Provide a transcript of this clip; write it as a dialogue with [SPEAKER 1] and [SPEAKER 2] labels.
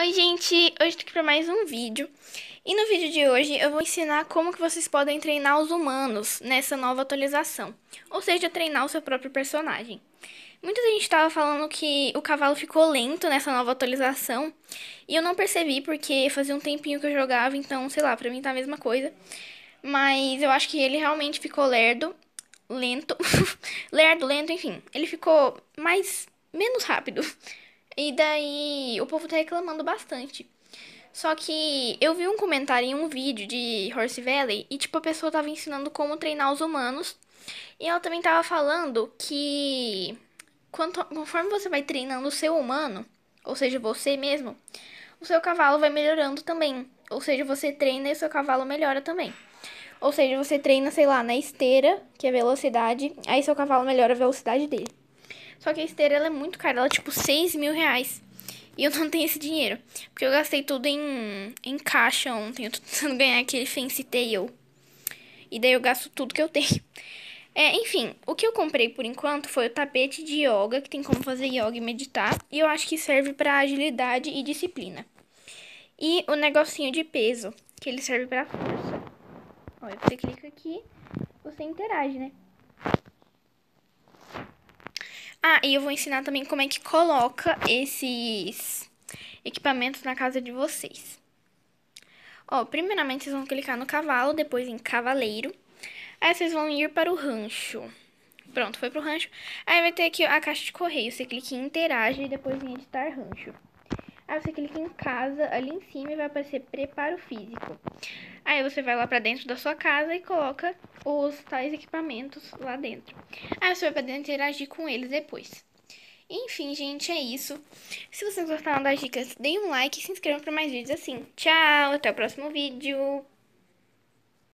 [SPEAKER 1] Oi gente, hoje estou aqui para mais um vídeo e no vídeo de hoje eu vou ensinar como que vocês podem treinar os humanos nessa nova atualização, ou seja, treinar o seu próprio personagem. Muita gente estava falando que o cavalo ficou lento nessa nova atualização e eu não percebi porque fazia um tempinho que eu jogava, então sei lá, para mim tá a mesma coisa, mas eu acho que ele realmente ficou lerdo, lento, lerdo, lento, enfim, ele ficou mais, menos rápido. E daí o povo tá reclamando bastante. Só que eu vi um comentário em um vídeo de Horse Valley e, tipo, a pessoa tava ensinando como treinar os humanos. E ela também tava falando que quanto, conforme você vai treinando o seu humano, ou seja, você mesmo, o seu cavalo vai melhorando também. Ou seja, você treina e o seu cavalo melhora também. Ou seja, você treina, sei lá, na esteira, que é velocidade, aí seu cavalo melhora a velocidade dele. Só que a esteira ela é muito cara, ela é tipo 6 mil reais. E eu não tenho esse dinheiro. Porque eu gastei tudo em, em caixa ontem. Eu tô tentando ganhar aquele Fancy Tail. E daí eu gasto tudo que eu tenho. É, enfim, o que eu comprei por enquanto foi o tapete de yoga, que tem como fazer yoga e meditar. E eu acho que serve para agilidade e disciplina. E o negocinho de peso, que ele serve para força. Olha, você clica aqui, você interage, né? Ah, e eu vou ensinar também como é que coloca esses equipamentos na casa de vocês. Ó, primeiramente vocês vão clicar no cavalo, depois em cavaleiro. Aí vocês vão ir para o rancho. Pronto, foi pro rancho. Aí vai ter aqui a caixa de correio. Você clica em interage e depois em editar rancho. Aí você clica em casa, ali em cima, e vai aparecer preparo físico. Aí você vai lá pra dentro da sua casa e coloca os tais equipamentos lá dentro. Aí você vai poder interagir com eles depois. Enfim, gente, é isso. Se vocês gostaram das dicas, deem um like e se inscrevam para mais vídeos assim. Tchau, até o próximo vídeo.